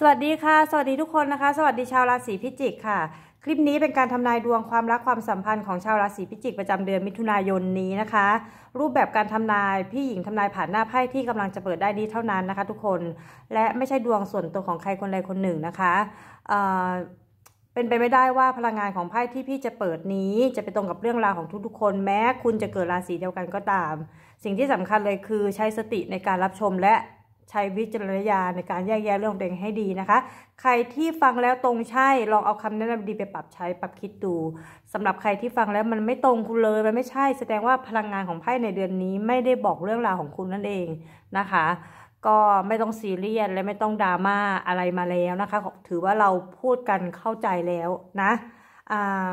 สวัสดีค่ะสวัสดีทุกคนนะคะ สวัสดีชาวราศีพิจิกค่ะ คลิปนี้เป็นการทำนายดวงความรักความสัมพันธ์ของชาวราศีพิจิกประจำเดือนมิถุนายนนี้นะคะ รูปแบบการทำนายพี่หญิงทำนายผ่านหน้าไพ่ที่กำลังจะเปิดได้นี้เท่านั้นนะคะ ทุกคนและไม่ใช่ดวงส่วนตัวของใครคนใดคนหนึ่งนะคะเป็นไปไม่ได้ว่าพลังงานของไพ่ที่พี่จะเปิดนี้จะไปตรงกับเรื่องราวของทุกๆ คน แม้คุณจะเกิดราศีเดียวกันก็ตาม สิ่งที่สำคัญเลยคือใช้สติในการรับชมและใช้วิจารณญาณในการแยกแยะเรื่องตัวเองให้ดีนะคะ ใครที่ฟังแล้วตรงใช่ลองเอาคำแนะนำาดีไปปรับใช้ปรับคิดดูสำหรับใครที่ฟังแล้วมันไม่ตรงคุณเลย มันไม่ใช่ แสดงว่าพลังงานของไพ่ในเดือนนี้ไม่ได้บอกเรื่องราวของคุณนั่นเองนะคะ ก็ไม่ต้องซีเรียสและไม่ต้องดราม่าอะไรมาแล้วนะคะ ถือว่าเราพูดกันเข้าใจแล้วนะอ่า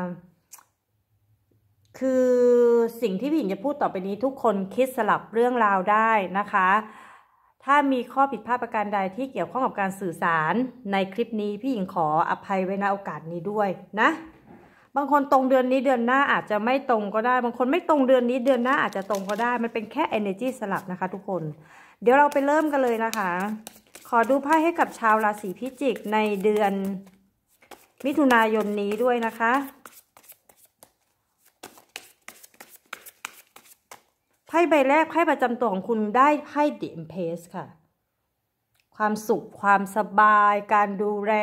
คือสิ่งที่พี่หญิงจะพูดต่อไปนี้ทุกคนคิดสลับเรื่องราวได้นะคะถ้ามีข้อผิดพลาดประการใดที่เกี่ยวข้องกับการสื่อสารในคลิปนี้พี่หญิงขออภัยไว้ณโอกาสนี้ด้วยนะ บางคนตรงเดือนนี้เดือนหน้าอาจจะไม่ตรงก็ได้ บางคนไม่ตรงเดือนนี้เดือนหน้า อาจจะตรงก็ได้มันเป็นแค่ energy สลับนะคะทุกคน เดี๋ยวเราไปเริ่มกันเลยนะคะ ขอดูไพ่ให้กับชาวราศีพิจิกในเดือน มิถุนายนนี้ด้วยนะคะพ่ใบแรกไพ่ประจำตัวของคุณได้ไพ่ The Empress ค่ะ ความสุขความสบาย การดูแล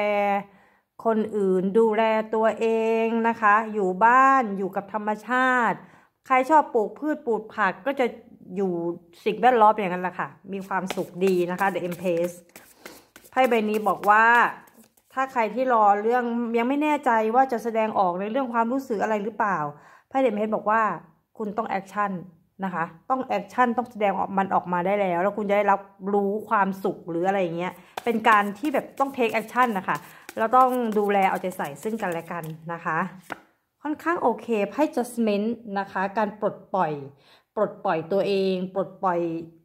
คนอื่นดูแลตัวเองนะคะ อยู่บ้านอยู่กับธรรมชาติ ใครชอบปลูกพืชปลูกผักก็จะอยู่สิ่งแวดล้อมอย่างนั้นแหละค่ะ มีความสุขดีนะคะ The Empress ไพ่ใบนี้บอกว่าถ้าใครที่รอเรื่องยังไม่แน่ใจว่าจะแสดงออกในเรื่องความรู้สึกอะไรหรือเปล่าไพ่เดมเพสบอกว่า คุณต้องแอคชั่นนะคะต้องแอคชั่นต้องแสดงออกมันออกมาได้แล้วแล้วคุณจะได้รับรู้ความสุขหรืออะไรเงี้ยเป็นการที่แบบต้องเทคแอคชั่นนะคะเราต้องดูแลเอาใจใส่ซึ่งกันและกันนะคะ ค่อนข้างโอเคให้จัสเมน m e นะคะ การปลดปล่อยปลดปล่อยตัวเอง ปลดปล่อย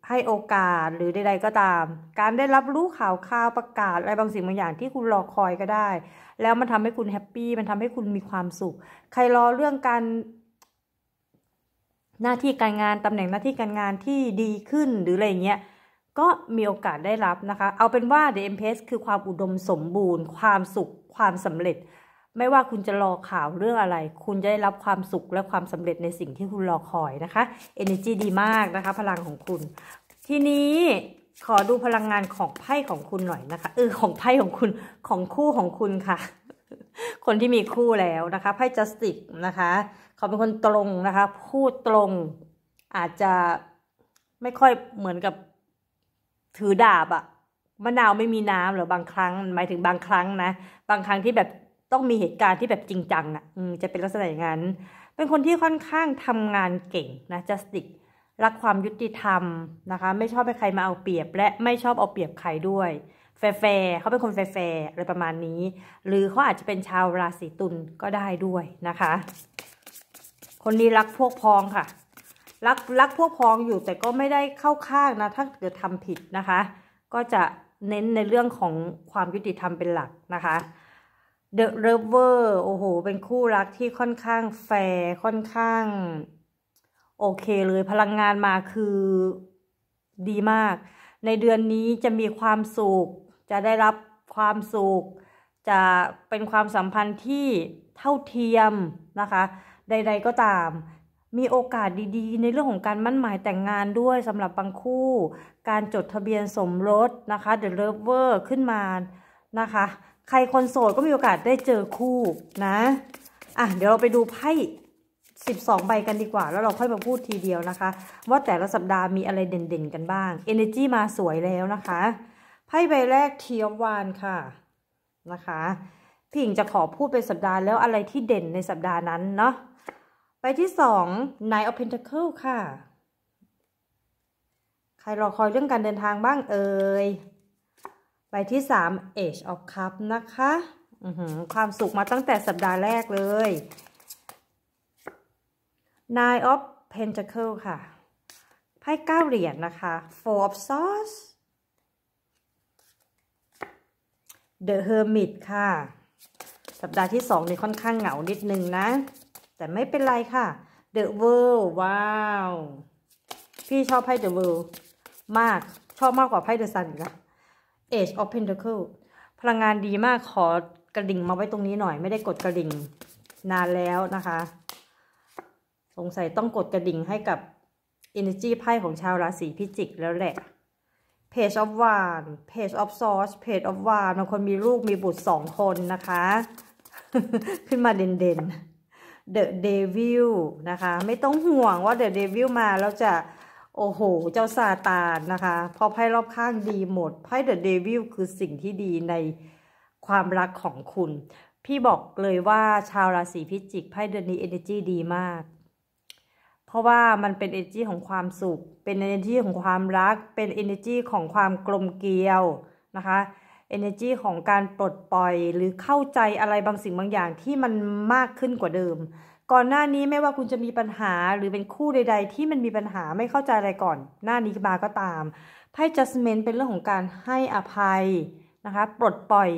ให้โอกาสหรือใดๆก็ตาม การได้รับรู้ข่าวข่าวประกาศอะไรบางสิ่งบางอย่างที่คุณรอคอยก็ได้ แล้วมันทำให้คุณแฮปปี้มันทำให้คุณมีความสุข ใครรอเรื่องการหน้าที่การงานตำแหน่งหน้าที่การงานที่ดีขึ้นหรืออะไรเงี้ยก็มีโอกาสได้รับนะคะ เอาเป็นว่า The Empress คือความอุดมสมบูรณ์ ความสุข ความสำเร็จ ไม่ว่าคุณจะรอข่าวเรื่องอะไร คุณจะได้รับความสุขและความสำเร็จในสิ่งที่คุณรอคอยนะคะ Energy ดีมากนะคะ พลังของคุณ ทีนี้ขอดูพลังงานของไพ่ของคุณหน่อยนะคะเออของไพ่ของคุณของคู่ของคุณค่ะคนที่มีคู่แล้วนะคะไพ่จัสติกนะคะเขาเป็นคนตรงนะคะพูดตรงอาจจะไม่ค่อยเหมือนกับถือดาบอะมะนาวไม่มีน้ำหรือบางครั้ง หมายถึงบางครั้งนะ บางครั้งที่แบบต้องมีเหตุการณ์ที่แบบจริงจังอะ่ะจะเป็นลักษณะอย่างนั้นเป็นคนที่ค่อนข้างทำงานเก่งนะจัสติกรักความยุติธรรมนะคะ ไม่ชอบให้ใครมาเอาเปรียบ และไม่ชอบเอาเปรียบใครด้วยแฟร์เขาเป็นคนแฟร์อะไรประมาณนี้ หรือเขาอาจจะเป็นชาวราศีตุลก็ได้ด้วยนะคะ คนนี้รักพวกพ้องค่ะ รักรักพวกพ้องอยู่แต่ก็ไม่ได้เข้าข้างนะ ถ้าเกิดทำผิดนะคะ ก็จะเน้นในเรื่องของความยุติธรรมเป็นหลักนะคะเดอะเรเวอร์โอ้โหเป็นคู่รักที่ค่อนข้างแฟร์ค่อนข้าง โอเคเลยพลังงานมาคือดีมาก ในเดือนนี้จะมีความสุขจะได้รับความสุข จะเป็นความสัมพันธ์ที่เท่าเทียมนะคะ ใดๆก็ตาม มีโอกาสดีๆ ในเรื่องของการมั่นหมายแต่งงานด้วยสำหรับบางคู่ การจดทะเบียนสมรส นะคะเดอะเลิฟเวอร์ขึ้นมานะคะ ใครคนโสดก็มีโอกาสได้เจอคู่นะอ่ะเดี๋ยวเราไปดูไพ่12 ใบกันดีกว่า แล้วเราค่อยมาพูดทีเดียวนะคะ ว่าแต่ละสัปดาห์มีอะไรเด่นๆกันบ้าง Energy มาสวยแล้วนะคะไพ่ใบแรกเทียมวานค่ะนะคะผิงจะขอพูดเป็นสัปดาห์แล้วอะไรที่เด่นในสัปดาห์นั้นเนาะไปที่สอง Nine of Pentacle ค่ะ ใครรอคอยเรื่องการเดินทางบ้างเอ่ยไปที่สาม Age of Cup นะคะความสุขมาตั้งแต่สัปดาห์แรกเลย Nine of Pentacle ค่ะไพ่เก้าเหรียญนนะคะ Four of Swords The Hermit ค่ะ สัปดาห์ที่สองนี่ค่อนข้างเหงานิดนึงนะ แต่ไม่เป็นไรค่ะ The World ว้าว พี่ชอบไพ่ The World มากชอบมากกว่าไพ่ The Sun อีกนะ Age of Pentacle พลังงานดีมากขอกระดิ่งมาไว้ตรงนี้หน่อย ไม่ได้กดกระดิ่งนานแล้วนะคะ สงสัยต้องกดกระดิ่งให้กับ Energy ไพ่ของชาวราศีพิจิกแล้วแหละ page of one page of source page of one บางคนมีลูกมีบุตรสองคนนะคะขึ้นมาเด่นๆ the devil นะคะ ไม่ต้องห่วงว่า the devil มาแล้วจะโอ้โห เจ้าซาตานนะคะ พอไพ่รอบข้างดีหมด ไพ่เดอะเดวิลคือสิ่งที่ดีในความรักของคุณ พี่บอกเลยว่าชาวราศีพิจิกไพ่เดือนนี้เอเนจีดีมากเพราะว่ามันเป็น energy ของความสุข เป็น energy ของความรัก เป็น energy ของความกลมเกลียวนะคะ energy ของการปลดปล่อย หรือเข้าใจอะไรบางสิ่งบางอย่างที่มันมากขึ้นกว่าเดิม ก่อนหน้านี้ไม่ว่าคุณจะมีปัญหาหรือเป็นคู่ใด ๆ ที่มันมีปัญหาไม่เข้าใจอะไรก่อน หน้านี้มาก็ตามไพ่จัส g m นเป็นเรื่องของการให้อภัยนะคะปลดปล่อย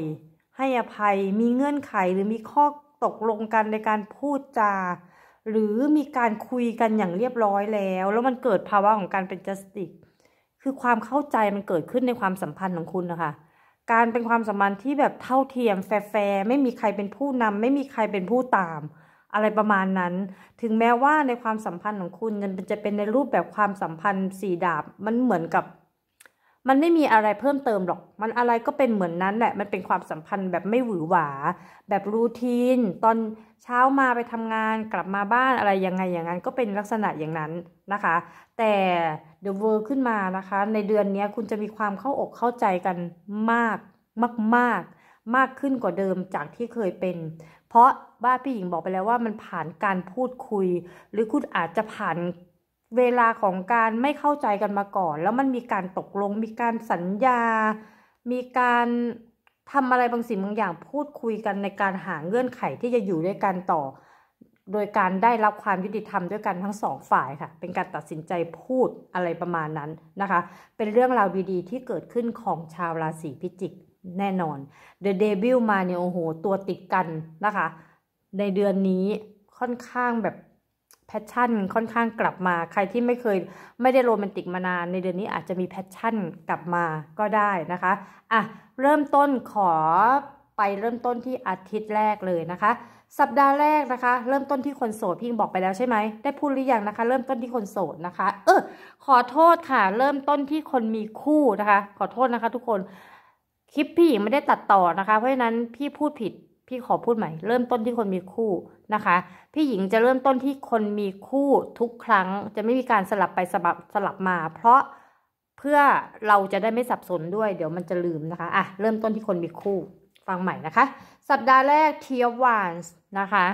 ให้อภัย มีเงื่อนไขหรือมีข้อตกลงกันในการพูดจาหรือมีการคุยกันอย่างเรียบร้อยแล้วแล้วมันเกิดภาวะของการเป็นจัสติก คือความเข้าใจมันเกิดขึ้นในความสัมพันธ์ของคุณนะคะการเป็นความสัมพันธ์ที่แบบเท่าเทียม แฟร์ไม่มีใครเป็นผู้นำ ไม่มีใครเป็นผู้ตาม อะไรประมาณนั้น ถึงแม้ว่าในความสัมพันธ์ของคุณมันจะเป็นในรูปแบบความสัมพันธ์สี่ดาบมันเหมือนกับมันไม่มีอะไรเพิ่มเติมหรอก มันอะไรก็เป็นเหมือนนั้นแหละ มันเป็นความสัมพันธ์แบบไม่หวือหวา แบบรูทีน ตอนเช้ามาไปทำงาน กลับมาบ้านอะไรยังไงอย่างนั้น ก็เป็นลักษณะอย่างนั้นนะคะ แต่เดอะเวิร์ขึ้นมานะคะ ในเดือนนี้คุณจะมีความเข้าอกเข้าใจกันมากมากมากมากขึ้นกว่าเดิมจากที่เคยเป็น เพราะบ้าพี่หญิงบอกไปแล้วว่า มันผ่านการพูดคุย หรือคุณอาจจะผ่านเวลาของการไม่เข้าใจกันมาก่อน แล้วมันมีการตกลงมีการสัญญา มีการทำอะไรบางสิ่งบางอย่างพูดคุยกันในการหาเงื่อนไขที่จะอยู่ด้วยกันต่อ โดยการได้รับความยุติธรรมด้วยกันทั้งสองฝ่ายค่ะ เป็นการตัดสินใจพูดอะไรประมาณนั้นนะคะเป็นเรื่องราวดีๆที่เกิดขึ้นของชาวราศีพิจิกแน่นอน The Devil มาเนี่ยโอ้โหตัวติดกันนะคะในเดือนนี้ค่อนข้างแบบแพชชั่นค่อนข้างกลับมาใครที่ไม่เคยไม่ได้โรแมนติกมานานในเดือนนี้อาจจะมีแพชชั่นกลับมาก็ได้นะคะอ่ะเริ่มต้นขอไปเริ่มต้นที่อาทิตย์แรกเลยนะคะ สัปดาห์แรกนะคะ เริ่มต้นที่คนโสดพี่บอกไปแล้วใช่ไหมได้พูดหรือยังนะคะเริ่มต้นที่คนโสดนะคะเออขอโทษค่ะ เริ่มต้นที่คนมีคู่นะคะ ขอโทษนะคะ ทุกคนคลิปพี่หญิงไม่ได้ตัดต่อนะคะ เพราะฉะนั้นพี่พูดผิดพี่ขอพูดใหม่ เริ่มต้นที่คนมีคู่นะคะพี่หญิงจะเริ่มต้นที่คนมีคู่ทุกครั้งจะไม่มีการสลับไปสลับสลับมา เพราะเพื่อเราจะได้ไม่สับสนด้วย เดี๋ยวมันจะลืมนะคะอ่ะเริ่มต้นที่คนมีคู่ฟังใหม่นะคะ สัปดาห์แรกเทียวันนะคะ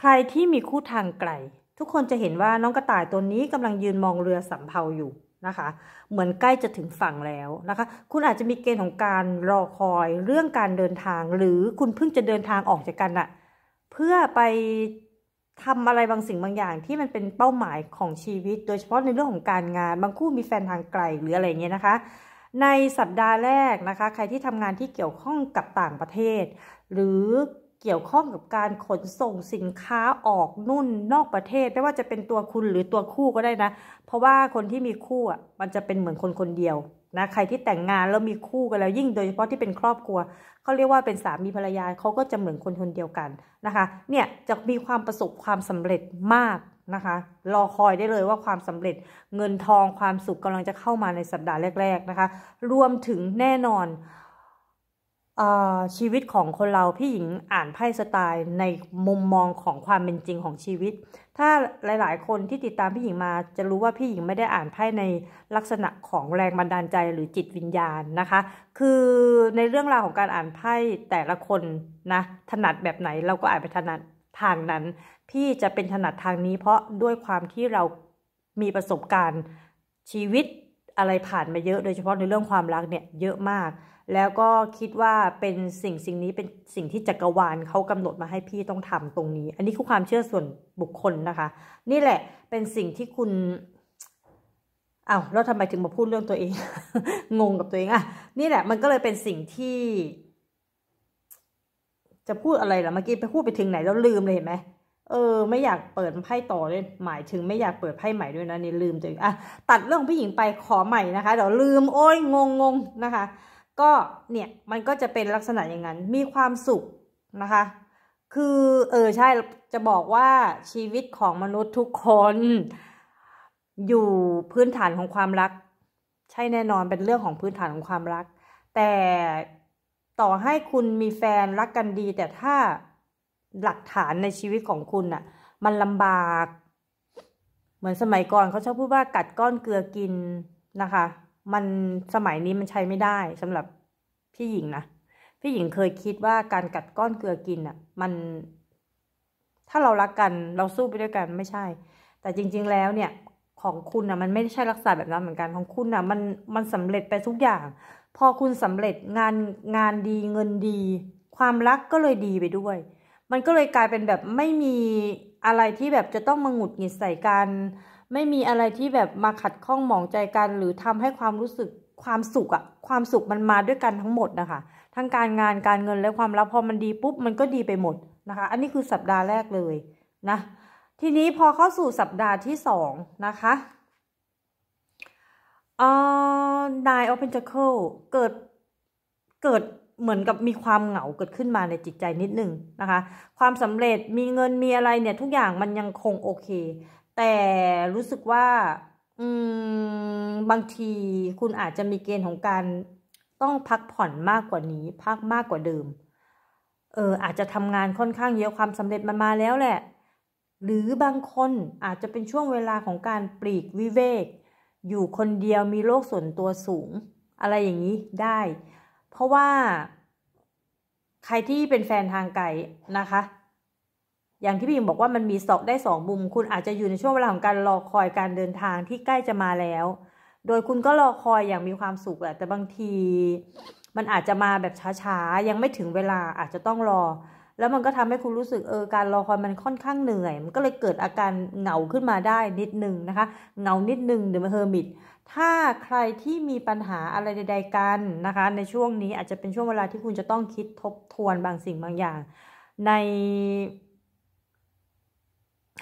ใครที่มีคู่ทางไกล ทุกคนจะเห็นว่าน้องกระต่ายตัวนี้กำลังยืนมองเรือสำเภาอยู่นะคะเหมือนใกล้จะถึงฝั่งแล้วนะคะ คุณอาจจะมีเกณฑ์ของการรอคอยเรื่องการเดินทาง หรือคุณเพิ่งจะเดินทางออกจากกันอะเพื่อไปทำอะไรบางสิ่งบางอย่าง ที่มันเป็นเป้าหมายของชีวิต โดยเฉพาะในเรื่องของการงาน บางคู่มีแฟนทางไกลหรืออะไรเงี้ยนะคะ ในสัปดาห์แรกนะคะใครที่ทำงานที่เกี่ยวข้องกับต่างประเทศ หรือเกี่ยวข้องกับการขนส่งสินค้าออกนุ่นนอกประเทศ ไม่ว่าจะเป็นตัวคุณหรือตัวคู่ก็ได้นะ เพราะว่าคนที่มีคู่อ่ะ มันจะเป็นเหมือนคนคนเดียวนะ ใครที่แต่งงานแล้ว มีคู่กันแล้วยิ่งโดยเฉพาะที่เป็นครอบครัว เขาเรียกว่าเป็นสามีภรรยาเขาก็จะเหมือนคนคนเดียวกันนะคะ เนี่ยจะมีความประสบความสำเร็จมากนะคะ รอคอยได้เลยว่าความสำเร็จ เงินทองความสุขกำลังจะเข้ามาในสัปดาห์แรกๆนะคะ รวมถึงแน่นอนชีวิตของคนเราพี่หญิงอ่านไพ่สไตล์ ในมุมมองของความเป็นจริงของชีวิต ถ้าหลายๆ คนที่ติดตามพี่หญิงมาจะรู้ว่าพี่หญิงไม่ได้อ่านไพ่ในลักษณะของแรงบันดาลใจหรือจิตวิญญาณนะคะคือในเรื่องราวของการอ่านไพ่แต่ละคนนะถนัดแบบไหนเราก็อ่านไปถนัดทางนั้น พี่จะเป็นถนัดทางนี้ เพราะด้วยความที่เรามีประสบการณ์ชีวิตอะไรผ่านมาเยอะโดยเฉพาะในเรื่องความรักเนี่ยเยอะมาก แล้วก็คิดว่าเป็นสิ่งสิ่งนี้เป็นสิ่งที่จักรวาลเขากำหนดมาให้พี่ต้องทำตรงนี้ อันนี้คือความเชื่อส่วนบุคคลนะคะ นี่แหละ เป็นสิ่งที่คุณ เอา้าแล้วทำไมถึงมาพูดเรื่องตัวเอง งงกับตัวเองอะ นี่แหละ มันก็เลยเป็นสิ่งที่ จะพูดอะไรล่ะเมื่อกี้ไปพูดไปถึงไหนแล้วลืมเลยเห็นไหมเออ ไม่อยากเปิดไพ่ต่อเลยหมายถึงไม่อยากเปิดไพ่ใหม่ด้วยนะนี่ลืมตัวอ่ะตัดเรื่องผู้หญิงไปขอใหม่นะคะเดี๋ยวลืมโอ้ยงงงงนะคะ ก็เนี่ยมันก็จะเป็นลักษณะอย่างนั้นมีความสุขนะคะ คือ เออใช่จะบอกว่าชีวิตของมนุษย์ทุกคน อยู่พื้นฐานของความรัก ใช่แน่นอนเป็นเรื่องของพื้นฐานของความรัก แต่ต่อให้คุณมีแฟนรักกันดี แต่ถ้าหลักฐานในชีวิตของคุณอะ่ะ มันลำบาก เหมือนสมัยก่อนเขาชอบพูดว่ากัดก้อนเกลือกินนะคะ มันสมัยนี้มันใช้ไม่ได้สำหรับพี่หญิงนะพี่หญิงเคยคิดว่าการกัดก้อนเกลือกินอะ่ะ มัน ถ้าเรารักกัน เราสู้ไปด้วยกันไม่ใช่ แต่จริง ๆแล้วเนี่ย ของคุณนะมันไม่ใช่ลักษณะแบบนั้นเหมือนกัน ของคุณนะมันมันสำเร็จไปทุกอย่าง พอคุณสำเร็จงานงานดีเงินดี ความรักก็เลยดีไปด้วยมันก็เลยกลายเป็นแบบไม่มีอะไรที่แบบจะต้องมาหงุดหงิดใส่กัน ไม่มีอะไรที่แบบมาขัดข้องหมองใจกันหรือทำให้ความรู้สึกความสุขอะความสุขมันมาด้วยกันทั้งหมดนะคะทั้งการงานการเงินและความรักพอมันดีปุ๊บมันก็ดีไปหมดนะคะ อันนี้คือสัปดาห์แรกเลยนะทีนี้พอเข้าสู่สัปดาห์ที่สองนะคะเอ่อนายออเพนเจอร์เกิลเกิดเกิดเหมือนกับมีความเหงาเกิดขึ้นมาในจิตใจนิดนึงนะคะ ความสำเร็จมีเงินมีอะไรเนี่ย ทุกอย่างมันยังคงโอเค แต่รู้สึกว่าอืมบางทีคุณอาจจะมีเกณฑ์ของการต้องพักผ่อนมากกว่านี้พักมากกว่าเดิมเอออาจจะทำงานค่อนข้างเยอะความสำเร็จมันมาแล้วแหละ หรือบางคนอาจจะเป็นช่วงเวลาของการปลีกวิเวกอยู่คนเดียวมีโลกส่วนตัวสูง อะไรอย่างนี้ได้เพราะว่าใครที่เป็นแฟนทางไกลนะคะ อย่างที่พี่หญิงบอกว่ามันมีสอกได้สองมุมคุณอาจจะอยู่ในช่วงเวลาของการรอคอยการเดินทางที่ใกล้จะมาแล้ว โดยคุณก็รอคอยอย่างมีความสุขแหละแต่บางที มันอาจจะมาแบบช้าๆยังไม่ถึงเวลาอาจจะต้องรอ แล้วมันก็ทำให้คุณรู้สึกเออการรอคอยมันค่อนข้างเหนื่อย มันก็เลยเกิดอาการเหงาขึ้นมาได้ นิดนึงนะคะ เหงานิดนึงเดอะเฮอร์มิตถ้าใครที่มีปัญหาอะไรใดๆกันนะคะ ในช่วงนี้อาจจะเป็นช่วงเวลาที่คุณจะต้องคิดทบทวนบางสิ่งบางอย่าง ใน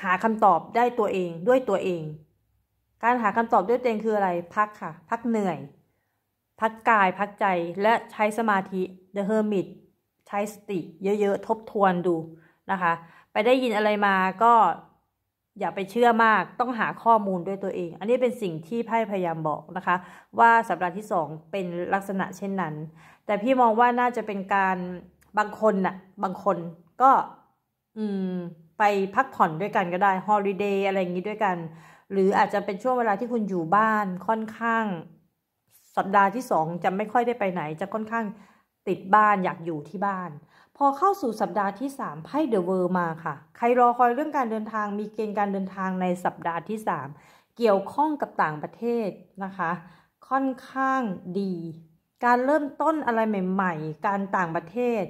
หาคำตอบได้ตัวเองด้วยตัวเอง การหาคำตอบด้วยตัวเองคืออะไร พักค่ะ พักเหนื่อย พักกายพักใจและใช้สมาธิ The Hermit ใช้สติ เยอะๆทบทวนดูนะคะ ไปได้ยินอะไรมาก็อย่าไปเชื่อมาก ต้องหาข้อมูลด้วยตัวเอง อันนี้เป็นสิ่งที่ไพ่พยายามบอกนะคะ ว่าสัปดาห์ที่2เป็นลักษณะเช่นนั้น แต่พี่มองว่าน่าจะเป็นการบางคนน่ะบางคนก็อืม ไปพักผ่อนด้วยกันก็ได้ฮอลิเดย์อะไรอย่างนี้ด้วยกัน หรืออาจจะเป็นช่วงเวลาที่คุณอยู่บ้าน ค่อนข้างสัปดาห์ที่สองจะไม่ค่อยได้ไปไหน จะค่อนข้างติดบ้านอยากอยู่ที่บ้านพอเข้าสู่สัปดาห์ที่3ไพ่เดอะเวอร์มาค่ะ ใครรอคอยเรื่องการเดินทางมีเกณฑ์การเดินทางในสัปดาห์ที่ 3 เกี่ยวข้องกับต่างประเทศนะคะ ค่อนข้างดี การเริ่มต้นอะไรใหม่ๆ การต่างประเทศ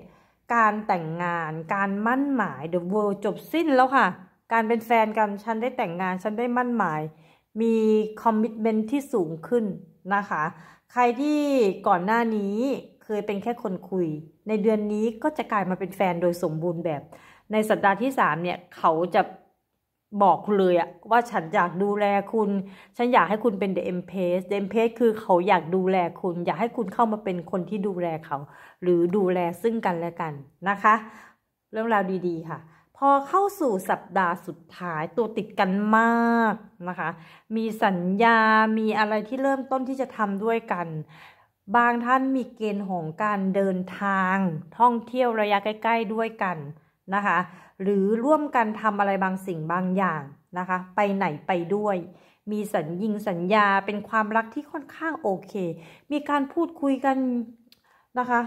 การแต่งงาน การมั่นหมายเดอะเวิร์จบสิ้นแล้วค่ะ การเป็นแฟนกันฉันได้แต่งงานฉันได้มั่นหมายมีคอมมิชเมนที่สูงขึ้นนะคะ ใครที่ก่อนหน้านี้เคยเป็นแค่คนคุย ในเดือนนี้ก็จะกลายมาเป็นแฟนโดยสมบูรณ์แบบ ในสัปดาห์ที่สามเนี่ยเขาจะบอกคุณเลยอะว่าฉันอยากดูแลคุณฉันอยากให้คุณเป็น The Empress The Empress คือเขาอยากดูแลคุณ อยากให้คุณเข้ามาเป็นคนที่ดูแลเขา หรือดูแลซึ่งกันและกันนะคะ เรื่องราวดีๆค่ะ พอเข้าสู่สัปดาห์สุดท้ายตัวติดกันมากนะคะ มีสัญญามีอะไรที่เริ่มต้นที่จะทำด้วยกันบางท่านมีเกณฑ์ของการเดินทางท่องเที่ยวระยะใกล้ๆด้วยกันนะคะ หรือร่วมกันทำอะไรบางสิ่งบางอย่างนะคะ ไปไหนไปด้วย มีสัญญิงสัญญาเป็นความรักที่ค่อนข้างโอเค มีการพูดคุยกันนะคะ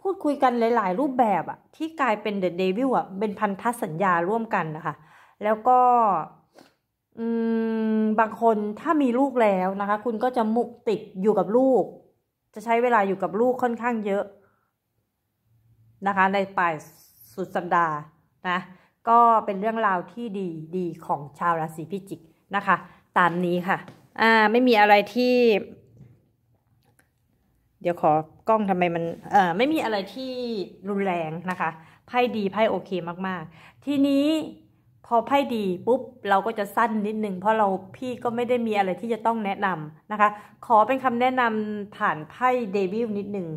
พูดคุยกันหลายๆรูปแบบอะที่กลายเป็นเดอะเดวิลอะเป็นพันธสัญญาร่วมกันนะคะแล้วก็บางคนถ้ามีลูกแล้วนะคะ คุณก็จะมุกติดอยู่กับลูกจะใช้เวลาอยู่กับลูกค่อนข้างเยอะนะคะ ในปลายสุดสัปดาห์นะ ก็เป็นเรื่องราวที่ดีดีของชาวราศีพิจิกนะคะ ตามนี้ค่ะ อ่าไม่มีอะไรที่ เดี๋ยวขอกล้องทำไมมันเอ่อไม่มีอะไรที่รุนแรงนะคะ ไพ่ดีไพ่โอเคมาก ๆ ทีนี้พอไพ่ดีปุ๊บ เราก็จะสั้นนิดนึงเพราะเราพี่ก็ไม่ได้มีอะไรที่จะต้องแนะนำนะคะ ขอเป็นคำแนะนำผ่านไพ่เดวิลนิดหนึ่ง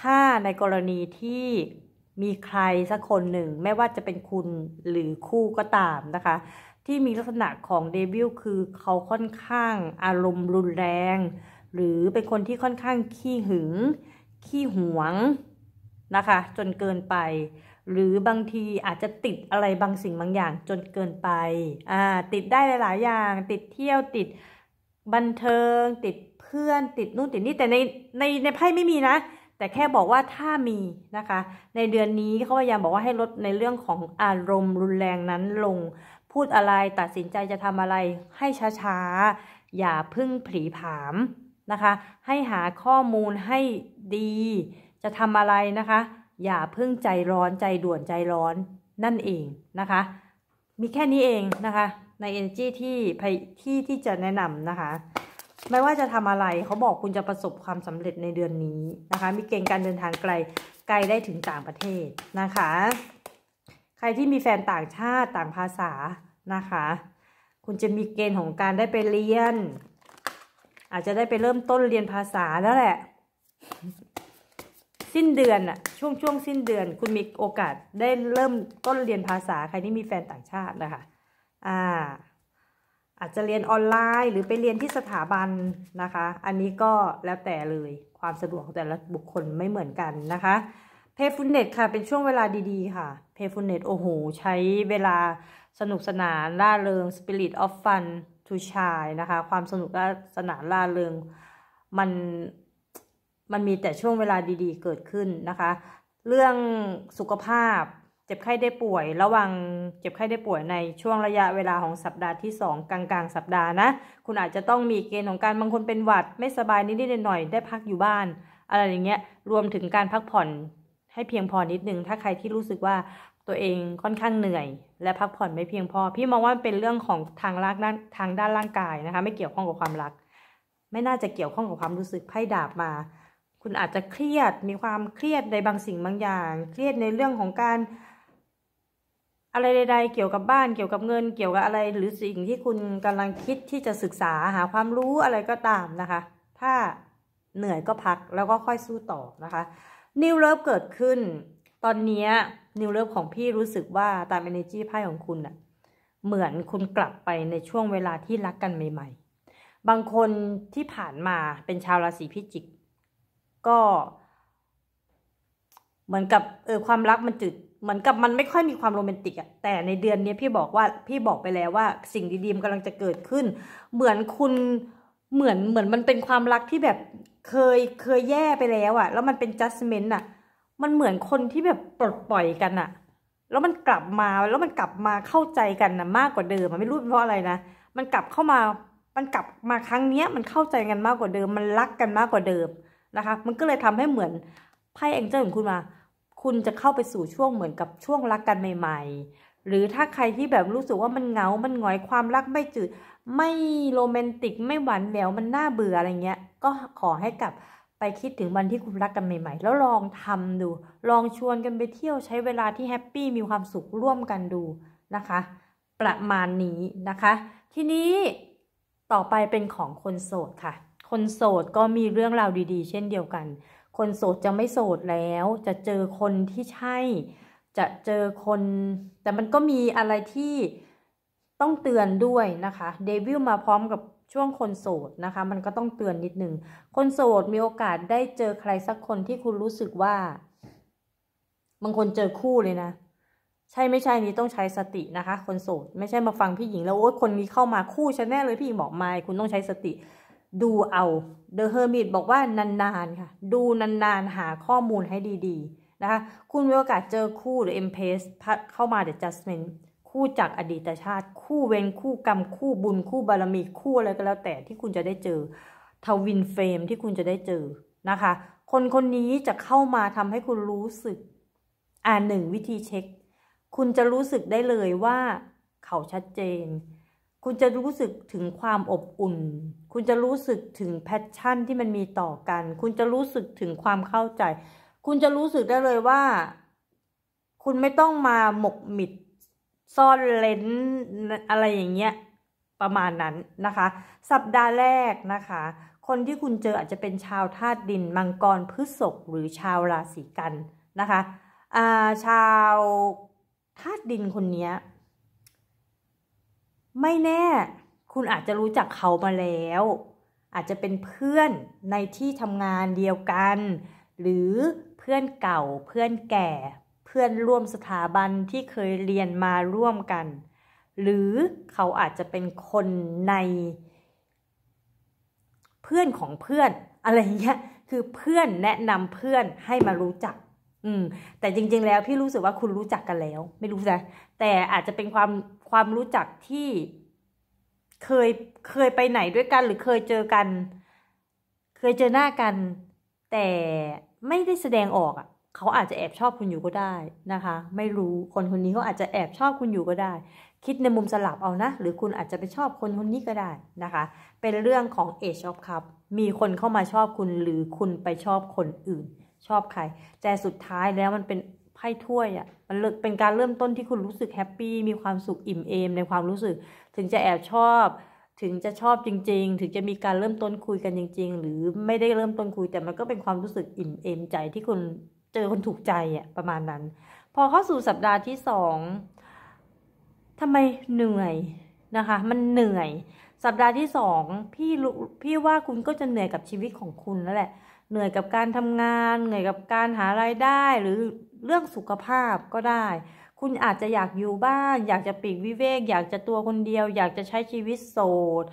ถ้าในกรณีที่มีใครสักคนหนึ่ง ไม่ว่าจะเป็นคุณหรือคู่ก็ตามนะคะ ที่มีลักษณะของเดวิลคือเขาค่อนข้างอารมณ์รุนแรง หรือเป็นคนที่ค่อนข้างขี้หึง ขี้หวงนะคะ จนเกินไปหรือบางทีอาจจะติดอะไรบางสิ่งบางอย่างจนเกินไป อ่า ติดได้หลายๆอย่าง ติดเที่ยว ติดบันเทิง ติดเพื่อน ติดนู่นติดนี่ แต่ในในในไพ่ไม่มีนะ แต่แค่บอกว่าถ้ามีนะคะ ในเดือนนี้เขาพยายามบอกว่าให้ลดในเรื่องของอารมณ์รุนแรงนั้นลง พูดอะไรตัดสินใจจะทำอะไร ให้ช้าๆ อย่าพึ่งผีผามนะคะ ให้หาข้อมูลให้ดี จะทำอะไรนะคะอย่าเพิ่งใจร้อนใจด่วนใจร้อนนั่นเองนะคะ มีแค่นี้เองนะคะ ใน energy ที่ที่ที่จะแนะนำนะคะ ไม่ว่าจะทำอะไรเขาบอกคุณจะประสบความสำเร็จในเดือนนี้นะคะ มีเกณฑ์การเดินทางไกลไกลได้ถึงต่างประเทศนะคะ ใครที่มีแฟนต่างชาติต่างภาษานะคะ คุณจะมีเกณฑ์ของการได้ไปเรียน อาจจะได้ไปเริ่มต้นเรียนภาษาแล้วแหละสิ้นเดือนอะช่วงช่วงสิ้นเดือนคุณมีโอกาสได้เริ่มต้นเรียนภาษาใครที่มีแฟนต่างชาตินะคะอ่าอาจจะเรียนออนไลน์หรือไปเรียนที่สถาบันนะคะ อันนี้ก็แล้วแต่เลยความสะดวกของแต่ละบุคคลไม่เหมือนกันนะคะเพย์ฟุนเน็ตค่ะเป็นช่วงเวลาดีๆค่ะเพย์ฟุนเน็ตโอ้โห ใช้เวลาสนุกสนานล่าเริงสปิริตออฟฟันทูชายนะคะความสนุกสนานล่าเริงมันมันมีแต่ช่วงเวลาดีๆเกิดขึ้นนะคะ เรื่องสุขภาพเจ็บไข้ได้ป่วย ระวังเจ็บไข้ได้ป่วยในช่วงระยะเวลาของสัปดาห์ที่ 2 กลางๆ สัปดาห์นะ คุณอาจจะต้องมีเกณฑ์ของการบางคนเป็นหวัด ไม่สบายนิดๆหน่อยๆได้พักอยู่บ้าน อะไรอย่างเงี้ยรวมถึงการพักผ่อนให้เพียงพอนิดนึงถ้าใครที่รู้สึกว่าตัวเองค่อนข้างเหนื่อย และพักผ่อนไม่เพียงพอ พี่มองว่าเป็นเรื่องของทางร่างทางด้านร่างกายนะคะไม่เกี่ยวข้องกับความรัก ไม่น่าจะเกี่ยวข้องกับความรู้สึกไพ่ดาบมาคุณอาจจะเครียด มีความเครียดในบางสิ่งบางอย่าง เครียดในเรื่องของการ อะไรใดๆ เกี่ยวกับบ้าน เกี่ยวกับเงิน เกี่ยวกับอะไร หรือสิ่งที่คุณกำลังคิดที่จะศึกษาหาความรู้อะไรก็ตามนะคะ ถ้าเหนื่อยก็พัก แล้วก็ค่อยสู้ต่อนะคะ นิวเลิฟเกิดขึ้น ตอนนี้นิวเลิฟของพี่รู้สึกว่าตาม energy ไพ่ของคุณอะเหมือนคุณกลับไปในช่วงเวลาที่รักกันใหม่ ๆ บางคนที่ผ่านมาเป็นชาวราศีพิจิกก็ เหมือนกับเออความรักมันจืดเหมือนกับมันไม่ค่อยมีความโรแมนติกอะแต่ในเดือนนี้พี่บอกว่าพี่บอกไปแล้วว่า สิ่งดีๆมันกำลังจะเกิดขึ้น เหมือนคุณเหมือนเหมือนมันเป็นความรักที่แบบเคยเคยแย่ไปแล้วอะแล้วมันเป็นจัสเมนต์อะมันเหมือนคนที่แบบปลดปล่อยกันอะแล้วมันกลับมาแล้วมันกลับมาเข้าใจกันนะมากกว่าเดิม มันไม่รู้เพราะอะไรนะมันกลับเข้ามา มันกลับมาครั้งเนี้ย มันเข้าใจกันมากกว่าเดิม มันรักกันมากกว่าเดิมนะคะมันก็เลยทำให้เหมือนไพ่เอ็นเจร์ของคุณมา คุณจะเข้าไปสู่ช่วงเหมือนกับช่วงรักกันใหม่ ๆ หรือถ้าใครที่แบบรู้สึกว่ามันเหงา มันหงอยความรักไม่จืดไม่โรแมนติกไม่หวานแหววมันน่าเบื่ออะไรเงี้ย ก็ขอให้กลับไปคิดถึงวันที่คุณรักกันใหม่ๆแล้วลองทำดู ลองชวนกันไปเที่ยวใช้เวลาที่แฮปปี้มีความสุขร่วมกันดูนะคะ ประมาณนี้นะคะ ทีนี้ต่อไปเป็นของคนโสดค่ะคนโสดก็มีเรื่องราวดีๆ เช่นเดียวกัน คนโสดจะไม่โสดแล้ว จะเจอคนที่ใช่ จะเจอคน แต่มันก็มีอะไรที่ต้องเตือนด้วยนะคะ เดวิลมาพร้อมกับช่วงคนโสดนะคะ มันก็ต้องเตือนนิดนึงคนโสดมีโอกาสได้เจอใครสักคนที่คุณรู้สึกว่า บางคนเจอคู่เลยนะ ใช่ ไม่ใช่นี้ต้องใช้สตินะคะ คนโสดไม่ใช่มาฟังพี่หญิง แล้วโอ๊ยคนนี้เข้ามาคู่ฉันแน่เลยพี่หญิงบอกไม่คุณต้องใช้สติดูเอาเดอะเฮอร์มิตบอกว่านาน ๆ ค่ะ ดูนาน ๆ หาข้อมูลให้ดี ๆ นะคะ คุณมีโอกาสเจอคู่หรือเอ็มเพสเข้ามาเดอะจัสเมนคู่จากอดีตชาติ คู่เวรคู่กรรม คู่บุญคู่บารมีคู่อะไรก็แล้วแต่ที่คุณจะได้เจอทวินเฟรมที่คุณจะได้เจอนะคะ คนคนนี้จะเข้ามาทำให้คุณรู้สึก อ่านหนึ่งวิธีเช็ค คุณจะรู้สึกได้เลยว่าเขาชัดเจน คุณจะรู้สึกถึงความอบอุ่นคุณจะรู้สึกถึงแพชชั่นที่มันมีต่อกัน คุณจะรู้สึกถึงความเข้าใจ คุณจะรู้สึกได้เลยว่า คุณไม่ต้องมาหมกหมิดซ่อนเลนอะไรอย่างเงี้ย ประมาณนั้นนะคะ สัปดาห์แรกนะคะ คนที่คุณเจออาจจะเป็นชาวธาตุดิน มังกรพฤษภหรือชาวราศีกันนะคะาชาวธาตุดินคนนี้ไม่แน่คุณอาจจะรู้จักเขามาแล้ว อาจจะเป็นเพื่อนในที่ทำงานเดียวกัน หรือเพื่อนเก่าเพื่อนแก่ เพื่อนร่วมสถาบันที่เคยเรียนมาร่วมกัน หรือเขาอาจจะเป็นคนใน เพื่อนของเพื่อน อะไรเงี้ยคือเพื่อนแนะนำเพื่อนให้มารู้จัก อืม แต่จริง ๆ แล้ว พี่รู้สึกว่าคุณรู้จักกันแล้ว ไม่รู้นะแต่อาจจะเป็นความความรู้จักที่เคยเคยไปไหนด้วยกัน หรือเคยเจอกัน เคยเจอหน้ากันแต่ไม่ได้แสดงออกอ่ะเขาอาจจะแอบชอบคุณอยู่ก็ได้นะคะ ไม่รู้คนคนนี้เขาอาจจะแอบชอบคุณอยู่ก็ได้ คิดในมุมสลับเอานะ หรือคุณอาจจะไปชอบคนคนนี้ก็ได้นะคะ เป็นเรื่องของ Age of Cup มีคนเข้ามาชอบคุณหรือคุณไปชอบคนอื่น ชอบใคร แต่สุดท้ายแล้วมันเป็นไพ่ถ้วยอะ่ะมันเป็นการเริ่มต้นที่คุณรู้สึกแฮปปี้มีความสุขอิ่มเอม ในความรู้สึก ถึงจะแอบชอบ ถึงจะชอบจริง ๆ ถึงจะมีการเริ่มต้นคุยกันจริง ๆ หรือไม่ได้เริ่มต้นคุย แต่มันก็เป็นความรู้สึกอิ่มเอมใจที่คุณเจอคนถูกใจอะ่ะประมาณนั้น พอเข้าสู่สัปดาห์ที่สองทำไมเหนื่อยนะคะ มันเหนื่อย สัปดาห์ที่สองพี่พี่ว่าคุณก็จะเหนื่อยกับชีวิตของคุณแล้วแหละ เหนื่อยกับการทำงาน เหนื่อยกับการหารายได้หรือเรื่องสุขภาพก็ได้ คุณอาจจะอยากอยู่บ้าน อยากจะปีกวิเวก อยากจะตัวคนเดียว อยากจะใช้ชีวิตโสด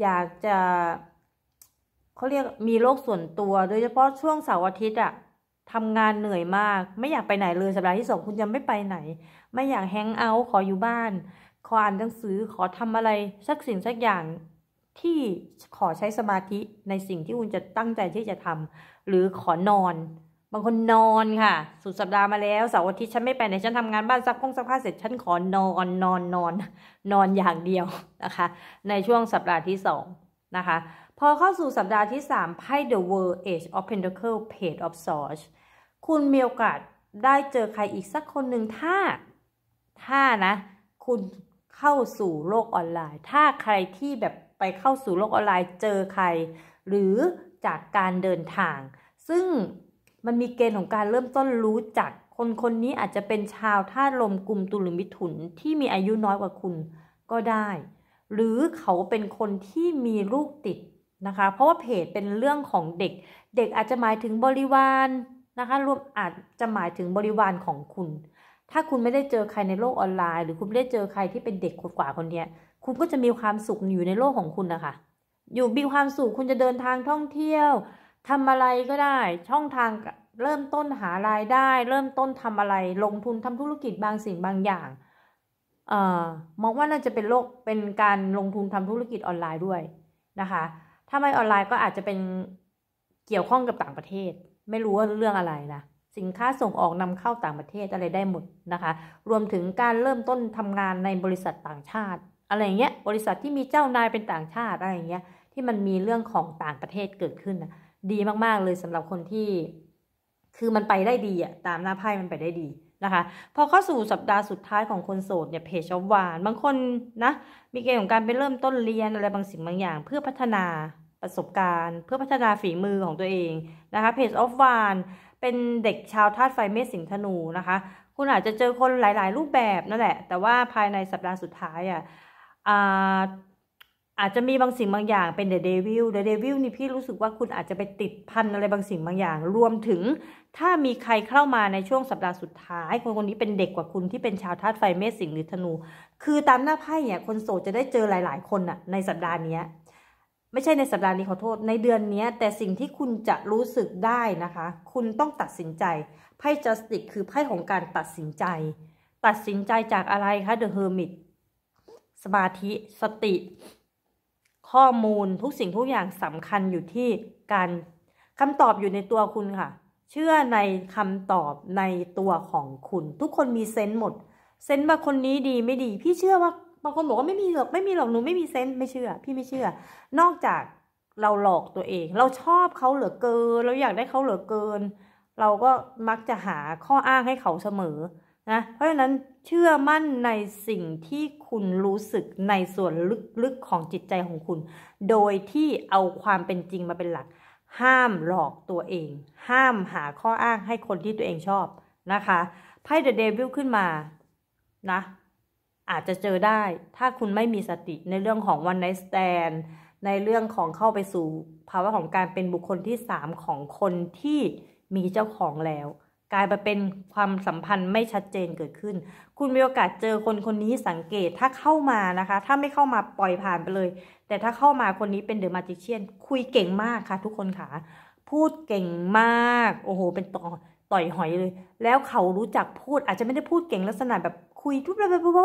อยากจะ เขาเรียกมีโลกส่วนตัว โดยเฉพาะช่วงเสาร์อาทิตย์อะทำงานเหนื่อยมาก ไม่อยากไปไหนเลยสัปดาห์ที่สองคุณยังไม่ไปไหน ไม่อยากแฮงเอาท์ขออยู่บ้าน ขออ่านหนังสือ ขอทำอะไรสักสิ่งสักอย่างที่ขอใช้สมาธิในสิ่งที่คุณจะตั้งใจที่จะทำหรือขอนอนบางคนนอนค่ะ สุดสัปดาห์มาแล้วเสาร์อาทิตย์ฉันไม่ไปไหนฉันทำงานบ้านซักพงซักผ้าเสร็จฉันขอ นอนนอนนอน นอนอย่างเดียวนะคะ ในช่วงสัปดาห์ที่สองนะคะ พอเข้าสู่สัปดาห์ที่สามไพ่ The World Age of Pentacles Page of Swords คุณมี โอกาสได้เจอใครอีกสักคนหนึ่งถ้าถ้านะ คุณเข้าสู่โลกออนไลน์ ถ้าใครที่แบบไปเข้าสู่โลกออนไลน์เจอใคร หรือจากการเดินทาง ซึ่งมันมีเกณฑ์ของการเริ่มต้นรู้จักคนคนนี้อาจจะเป็นชาวท่าลมกลุ่มตุลมิถุนที่มีอายุน้อยกว่าคุณก็ได้ หรือเขาเป็นคนที่มีลูกติดนะคะ เพราะว่าเพจเป็นเรื่องของเด็ก เด็กอาจจะหมายถึงบริวารนะคะ รวมอาจจะหมายถึงบริวารของคุณ ถ้าคุณไม่ได้เจอใครในโลกออนไลน์หรือคุณไม่ได้เจอใครที่เป็นเด็กคนกว่าคนเนี้ยคุณก็จะมีความสุขอยู่ในโลกของคุณนะคะอยู่มีความสุขคุณจะเดินทางท่องเที่ยวทำอะไรก็ได้ ช่องทางเริ่มต้นหารายได้ เริ่มต้นทำอะไร ลงทุนทำธุรกิจบางสิ่งบางอย่างเอ่อมองว่าน่าจะเป็นโลก เป็นการลงทุนทำธุรกิจออนไลน์ด้วยนะคะถ้าไม่ออนไลน์ก็อาจจะเป็นเกี่ยวข้องกับต่างประเทศ ไม่รู้ว่าเรื่องอะไรนะ สินค้าส่งออกนำเข้าต่างประเทศอะไรได้หมดนะคะ รวมถึงการเริ่มต้นทำงานในบริษัทต่างชาติ อะไรเงี้ย บริษัทที่มีเจ้านายเป็นต่างชาติอะไรเงี้ย ที่มันมีเรื่องของต่างประเทศเกิดขึ้นนะดีมาก ๆ เลยสำหรับคนที่คือมันไปได้ดีอะตามหน้าไพ่มันไปได้ดีนะคะ พอเข้าสู่สัปดาห์สุดท้ายของคนโสดเนี่ยเพจชอบหวานบางคนนะ มีเกณฑ์ของการไปเริ่มต้นเรียนอะไรบางสิ่งบางอย่างเพื่อพัฒนาประสบการณ์ เพื่อพัฒนาฝีมือของตัวเองนะคะเพจออฟวานเป็นเด็กชาวธาตุไฟเมษสิงธนูนะคะ คุณอาจจะเจอคนหลาย ๆ รูปแบบนั่นแหละ แต่ว่าภายในสัปดาห์สุดท้ายอ่ะอาจจะมีบางสิ่งบางอย่างเป็นเดวิลเดวิลนี่พี่รู้สึกว่าคุณอาจจะไปติดพันอะไรบางสิ่งบางอย่าง รวมถึง ถ้ามีใครเข้ามาในช่วงสัปดาห์สุดท้ายคนคนนี้เป็นเด็กกว่าคุณที่เป็นชาวธาตุไฟเมษสิงหรือธนู คือตามหน้าไพ่เนี่ยคนโสดจะได้เจอหลาย ๆคนอะในสัปดาห์นี้ไม่ใช่ในสัปดาห์นี้ขอโทษในเดือนนี้แต่สิ่งที่คุณจะรู้สึกได้นะคะ คุณต้องตัดสินใจไพ่จัสติกคือไพ่ของการตัดสินใจ ตัดสินใจจากอะไรคะเดอะเฮอร์มิต สมาธิสติข้อมูลทุกสิ่งทุกอย่างสำคัญอยู่ที่การคำตอบอยู่ในตัวคุณค่ะ เชื่อในคำตอบในตัวของคุณ ทุกคนมีเซนต์หมดเซนต์บางคนนี้ดีไม่ดี พี่เชื่อว่าบางคนบอกว่าไม่มีหรอกไม่มีหรอกหนูไม่มีเซนต์ไม่เชื่อพี่ไม่เชื่อ นอกจากเราหลอกตัวเอง เราชอบเขาเหลือเกินเราอยากได้เขาเหลือเกิน เราก็มักจะหาข้ออ้างให้เขาเสมอนะเพราะฉะนั้นเชื่อมั่นในสิ่งที่คุณรู้สึกในส่วนลึกๆของจิตใจของคุณ โดยที่เอาความเป็นจริงมาเป็นหลัก ห้ามหลอกตัวเอง ห้ามหาข้ออ้างให้คนที่ตัวเองชอบนะคะ ไพ่เดอะเดวิลขึ้นมา นะ อาจจะเจอได้ ถ้าคุณไม่มีสติในเรื่องของวันไนสแตน ในเรื่องของเข้าไปสู่ภาวะของการเป็นบุคคลที่สามของคนที่มีเจ้าของแล้วกลายมาเป็นความสัมพันธ์ไม่ชัดเจนเกิดขึ้น คุณมีโอกาสเจอคนคนนี้สังเกตถ้าเข้ามานะคะ ถ้าไม่เข้ามาปล่อยผ่านไปเลย แต่ถ้าเข้ามาคนนี้เป็นเดอะมาจิเชียน คุยเก่งมากค่ะทุกคนค่ะพูดเก่งมาก โอ้โห เป็นต่อต่อยหอยเลย แล้วเขารู้จักพูด อาจจะไม่ได้พูดเก่งลักษณะแบบคุยทุ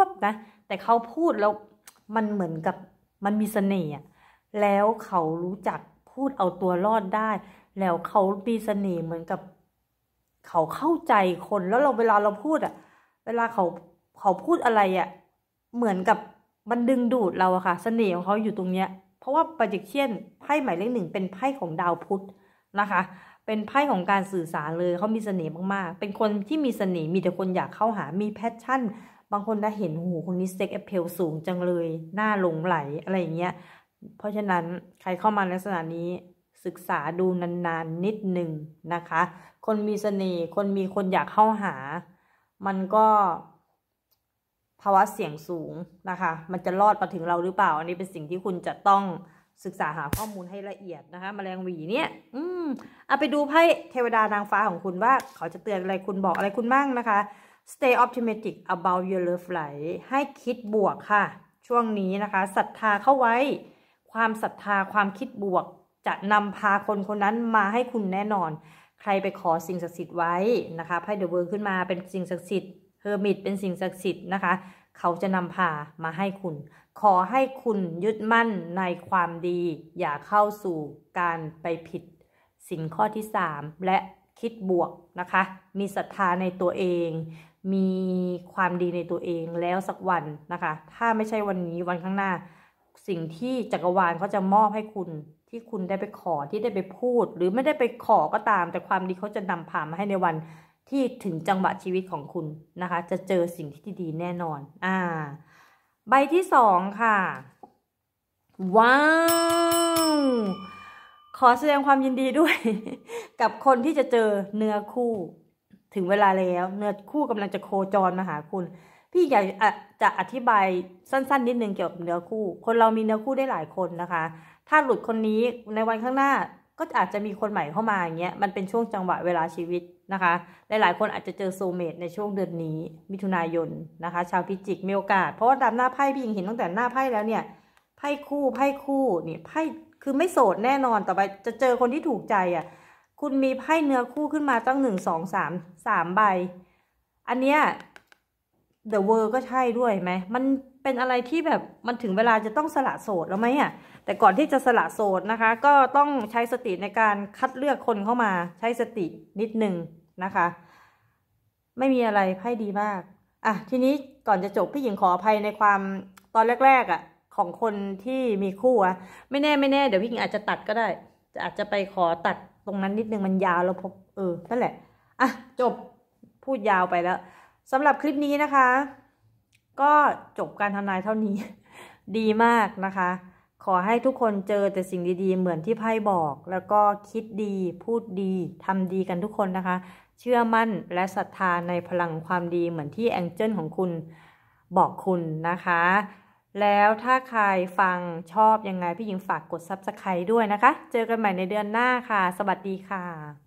บๆๆนะ แต่เขาพูด แล้วมันเหมือนกับมันมีเสน่ห์แล้วเขารู้จักพูดเอาตัวรอดได้ แล้วเขามีเสน่ห์เหมือนกับเขาเข้าใจคนแล้วเราเวลาเราพูดอ่ะ เวลาเขาเขาพูดอะไรอ่ะเหมือนกับมันดึงดูดเราอะค่ะ เสน่ห์ของเขาอยู่ตรงเนี้ยเพราะว่าปฏิเชียนไพ่หมายเลขหนึ่ง เป็นไพ่ของดาวพุธนะคะ เป็นไพ่ของการสื่อสารเลยเขามีเสน่ห์มากๆเป็นคนที่มีเสน่ห์มีแต่คนอยากเข้าหามีแพชชั่นบางคนได้เห็นหูคนนี้เซ็กแอปเพลสูงจังเลยหน้าหลงไหลอะไรอย่างเงี้ยเพราะฉะนั้นใครเข้ามาลักษณะนี้ศึกษาดูนานๆนนิดหนึ่งนะคะ คนมีสเสน่ห์ คนมีคนอยากเข้าหา มันก็ภาวะเสี่ยงสูงนะคะ มันจะรอดมาถึงเราหรือเปล่า อันนี้เป็นสิ่งที่คุณจะต้องศึกษาหาข้อมูลให้ละเอียดนะคะมแมลงวีเนี่ย อืม เอาไปดูไพ่เทวดานางฟ้าของคุณว่า เขาจะเตือนอะไรคุณบอกอะไรคุณบ้างนะคะ stay optimistic about your love life ให้คิดบวกค่ะ ช่วงนี้นะคะ ศรัทธาเข้าไว้ ความศรัทธา ความคิดบวกจะนำพาคนคนนั้นมาให้คุณแน่นอน ใครไปขอสิ่งศักดิ์สิทธิ์ไว้นะคะไพ่เดอะเวิร์ขึ้นมาเป็นสิ่งศักดิ์สิทธิ์ เฮอร์มิตเป็นสิ่งศักดิ์สิทธิ์นะคะ เขาจะนำพามาให้คุณ ขอให้คุณยึดมั่นในความดี อย่าเข้าสู่การไปผิดสิ่งข้อที่สามและคิดบวกนะคะ มีศรัทธาในตัวเอง มีความดีในตัวเองแล้วสักวันนะคะ ถ้าไม่ใช่วันนี้วันข้างหน้า สิ่งที่จักรวาลเขาจะมอบให้คุณที่คุณได้ไปขอที่ได้ไปพูดหรือไม่ได้ไปขอก็ตาม แต่ความดีเขาจะนำพามาให้ในวันที่ถึงจังหวะชีวิตของคุณนะคะ จะเจอสิ่งที่ดีแน่นอน อ่า ใบที่สองค่ะ ว้าวขอแสดงความยินดีด้วย กับคนที่จะเจอเนื้อคู่ถึงเวลาแล้ว เนื้อคู่กำลังจะโคจรมาหาคุณ พี่อยากจะอธิบายสั้นๆ นิดนึงเกี่ยวกับเนื้อคู่ คนเรามีเนื้อคู่ได้หลายคนนะคะถ้าหลุดคนนี้ในวันข้างหน้าก็อาจจะมีคนใหม่เข้ามาอย่างเงี้ย มันเป็นช่วงจังหวะเวลาชีวิตนะคะ หลายๆคนอาจจะเจอโซเมตในช่วงเดือนนี้ มิถุนายนนะคะ ชาวพิจิกมีโอกาส เพราะว่าตามหน้าไพ่พี่ยิงเห็นตั้งแต่หน้าไพ่แล้วเนี่ยไพ่คู่ไพ่คู่นี่ไพ่คือไม่โสดแน่นอนต่อไปจะเจอคนที่ถูกใจอะ่ะ คุณมีไพ่เนื้อคู่ขึ้นมาตั้งหนึ่งสองสามสามใบ อันเนี้ยเดอะเวิร์ก็ใช่ด้วยไหม มันเป็นอะไรที่แบบมันถึงเวลาจะต้องสละโสด แล้วไหมอ่ะแต่ก่อนที่จะสละโสดนะคะ ก็ต้องใช้สติในการคัดเลือกคนเข้ามาใช้สตินิดหนึ่งนะคะ ไม่มีอะไรไพ่ดีมาก อ่ะทีนี้ก่อนจะจบพี่หญิงขออภัยในความตอนแรก ๆ อ่ะ ของคนที่มีคู่อ่ะไม่แน่ไม่แน่เดี๋ยวพี่หญิงอาจจะตัดก็ได้ จะอาจจะไปขอตัดตรงนั้นนิดนึงมันยาวแล้วพบเออนั่นแหละอ่ะจบพูดยาวไปแล้วสำหรับคลิปนี้นะคะ ก็จบการทำนายเท่านี้ ดีมากนะคะ ขอให้ทุกคนเจอแต่สิ่งดี ๆ เหมือนที่ไพ่บอก แล้วก็คิดดีพูดดีทำดีกันทุกคนนะคะ เชื่อมั่นและศรัทธาในพลังความดีเหมือนที่แองเจิลของคุณบอกคุณนะคะ แล้วถ้าใครฟังชอบยังไง พี่หญิงฝากกด Subscribe ด้วยนะคะ เจอกันใหม่ในเดือนหน้าค่ะ สวัสดีค่ะ